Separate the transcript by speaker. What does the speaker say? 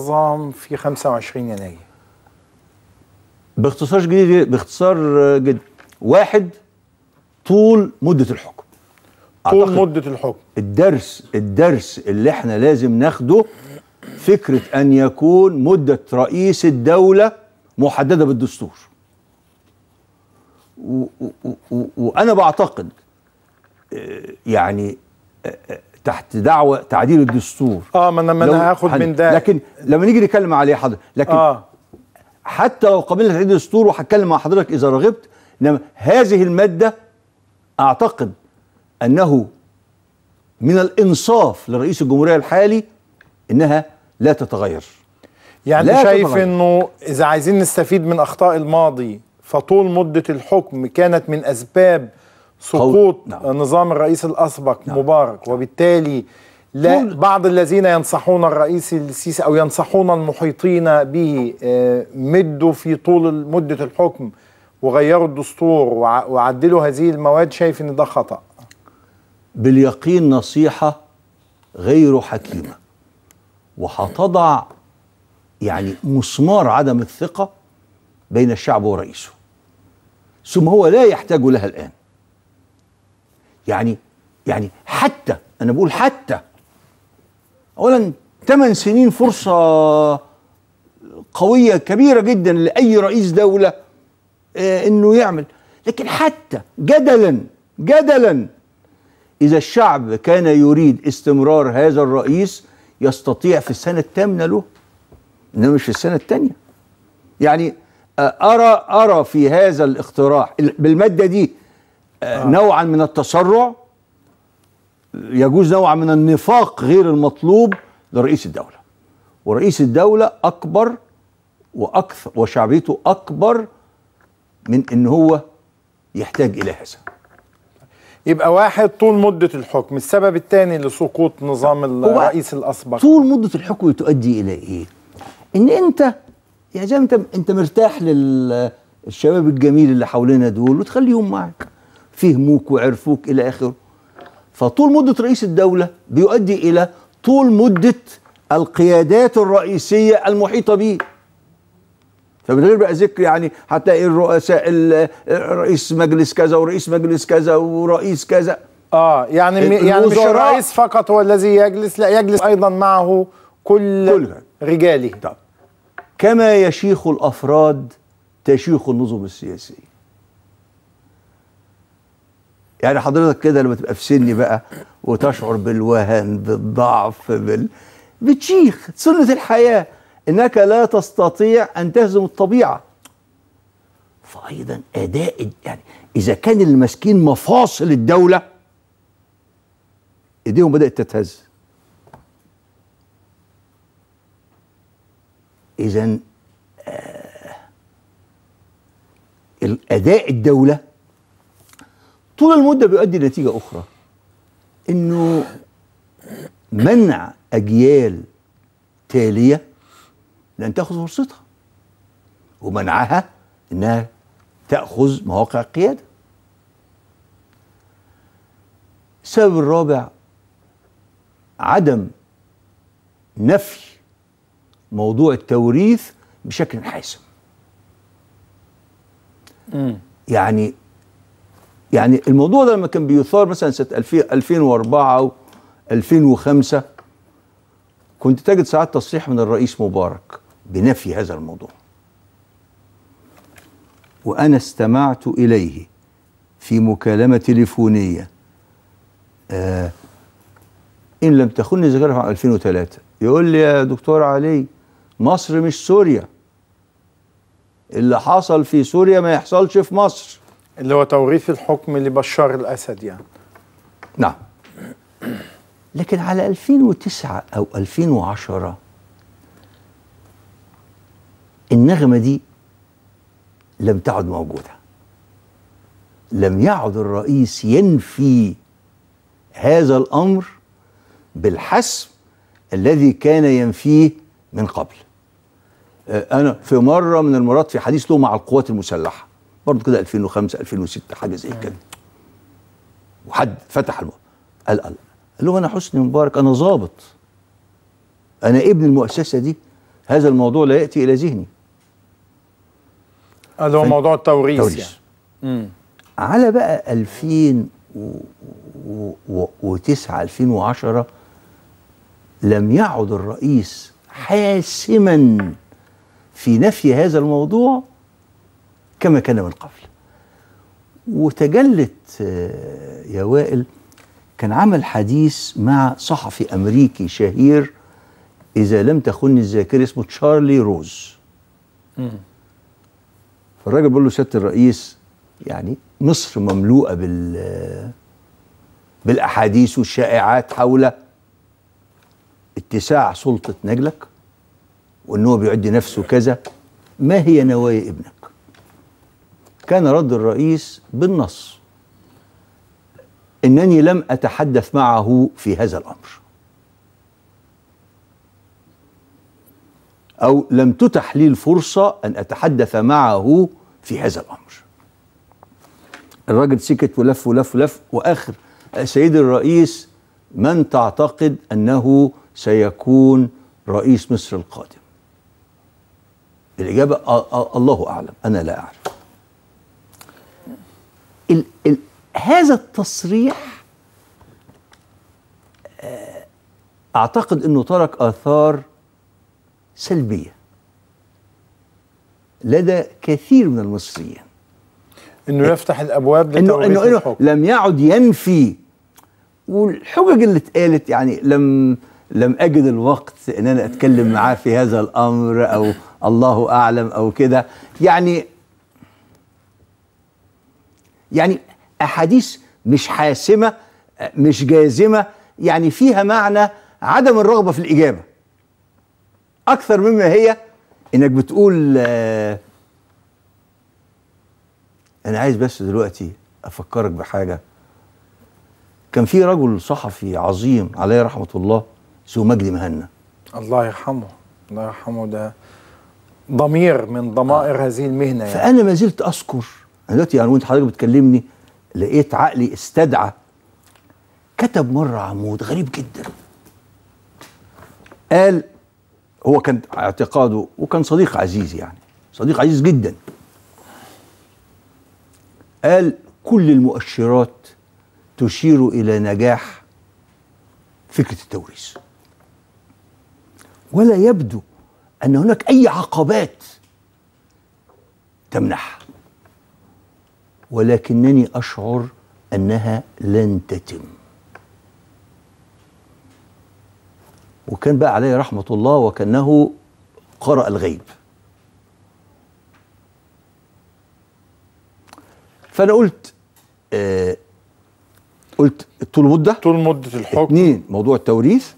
Speaker 1: النظام في 25 يناير باختصار جديد باختصار جدا آه، واحد طول مدة الحكم طول مدة الحكم الدرس الدرس اللي احنا لازم ناخده فكرة أن يكون مدة رئيس الدولة محددة بالدستور وأنا بعتقد آه، يعني آه، تحت دعوة تعديل الدستور اه ما انا هاخد من ده لكن لما نيجي نتكلم عليه حضرتك لكن آه. حتى لو قبلنا تعديل الدستور وهتكلم مع حضرتك اذا رغبت انما هذه المادة اعتقد انه من الانصاف لرئيس الجمهورية الحالي انها لا تتغير يعني لا شايف تتغير. انه اذا عايزين نستفيد من اخطاء الماضي فطول مدة الحكم كانت من اسباب سقوط نعم. نظام الرئيس الأسبق نعم. مبارك نعم. وبالتالي لا بعض الذين ينصحون الرئيس السيسي أو ينصحون المحيطين به آه، مدوا في طول مدة الحكم وغيروا الدستور وعدلوا هذه المواد شايف ان ده خطا باليقين نصيحه غير حكيمه وهتضع يعني مسمار عدم الثقه بين الشعب ورئيسه ثم هو لا يحتاج لها الان يعني يعني حتى انا بقول حتى اولا ثمان سنين فرصه قويه كبيره جدا لاي رئيس دوله آه، انه يعمل لكن حتى جدلا جدلا اذا الشعب كان يريد استمرار هذا الرئيس يستطيع في السنه الثامنه له انما مش في السنه الثانيه يعني آه، ارى ارى في هذا الاقتراح بالماده دي آه. آه. نوعا من التسرع يجوز نوعا من النفاق غير المطلوب لرئيس الدولة ورئيس الدولة أكبر وأكثر وشعبيته أكبر من إن هو يحتاج إلى هذا يبقى واحد طول مدة الحكم السبب الثاني لسقوط نظام الرئيس الأسبق طول مدة الحكم تؤدي إلى إيه؟ إن أنت يا جماعة أنت مرتاح للشباب الجميل اللي حوالينا دول وتخليهم معك فهموك وعرفوك إلى آخره فطول مدة رئيس الدولة بيؤدي إلى طول مدة القيادات الرئيسية المحيطة به فمن غير بقى ذكر يعني حتى إيه الرؤساء رئيس مجلس كذا ورئيس مجلس كذا ورئيس كذا اه يعني يعني مش الرئيس فقط هو الذي يجلس لا يجلس ايضا معه كل, كل رجاله طب. كما يشيخ الافراد تشيخ النظم السياسيه يعني حضرتك كده لما تبقى في سني بقى وتشعر بالوهن بالضعف بال بتشيخ سنة الحياة إنك لا تستطيع أن تهزم الطبيعة فأيضا أداء يعني إذا كان المسكين مفاصل الدولة إيديهم بدأت تتهز إذا آه الأداء الدولة طول المدة بيؤدي لنتيجة أخرى إنه منع أجيال تالية لأن تأخذ فرصتها ومنعها إنها تأخذ مواقع القيادة السبب الرابع عدم نفي موضوع التوريث بشكل حاسم يعني يعني الموضوع ده لما كان بيثار مثلا سنه 2004 او 2005 كنت تجد ساعات تصريح من الرئيس مبارك بنفي هذا الموضوع وانا استمعت اليه في مكالمه تليفونيه آه ان لم تخني ذاكرة عام 2003 يقول لي يا دكتور علي مصر مش سوريا اللي حصل في سوريا ما يحصلش في مصر اللي هو توريث الحكم لبشار الأسد يعني نعم لكن على 2009 أو 2010 النغمة دي لم تعد موجودة لم يعد الرئيس ينفي هذا الأمر بالحسم الذي كان ينفيه من قبل أنا في مرة من المرات في حديث له مع القوات المسلحة برضه كده 2005 2006 حاجه زي آه. كده وحد فتح الم... قال قال له انا حسني مبارك انا ظابط انا ابن المؤسسه دي هذا الموضوع لا ياتي الى ذهني هذا هو موضوع التوريث التوريث يعني. على بقى 2009 2010 لم يعد الرئيس حاسما في نفي هذا الموضوع كما كان من قبل وتجلت آه، يا وائل كان عمل حديث مع صحفي أمريكي شهير إذا لم تخني الذاكرة اسمه تشارلي روز فالراجل بيقول له سيادة الرئيس يعني مصر مملوءة بال آه، بالأحاديث والشائعات حول اتساع سلطة نجلك وأن هو بيعد نفسه كذا ما هي نوايا ابنك كان رد الرئيس بالنص انني لم اتحدث معه في هذا الامر او لم تتح لي الفرصه ان اتحدث معه في هذا الامر الراجل سكت ولف ولف ولف واخر سيد الرئيس من تعتقد انه سيكون رئيس مصر القادم الاجابه الله اعلم انا لا اعرف ال ال هذا التصريح آه، اعتقد انه ترك اثار سلبيه لدى كثير من المصريين انه يفتح الابواب انه انه انه لم يعد ينفي والحجج اللي اتقالت يعني لم لم اجد الوقت ان انا اتكلم معاه في هذا الامر او الله اعلم او كده يعني يعني احاديث مش حاسمه مش جازمه يعني فيها معنى عدم الرغبه في الاجابه اكثر مما هي انك بتقول آه، انا عايز بس دلوقتي افكرك بحاجه كان في رجل صحفي عظيم عليه رحمه الله اسمه مجدي مهنا الله يرحمه الله يرحمه ده ضمير من ضمائر آه. هذه المهنه يعني. فانا ما زلت اذكر انا دلوقتي يعني وانت حضرتك بتكلمني لقيت عقلي استدعى كتب مره عمود غريب جدا قال هو كان اعتقاده وكان صديق عزيز يعني صديق عزيز جدا قال كل المؤشرات تشير الى نجاح فكره التوريث ولا يبدو ان هناك اي عقبات تمنحها ولكنني أشعر أنها لن تتم وكان بقى عليه رحمة الله وكأنه قرأ الغيب فأنا قلت آه قلت طول مدة طول مدة الحكم اتنين موضوع التوريث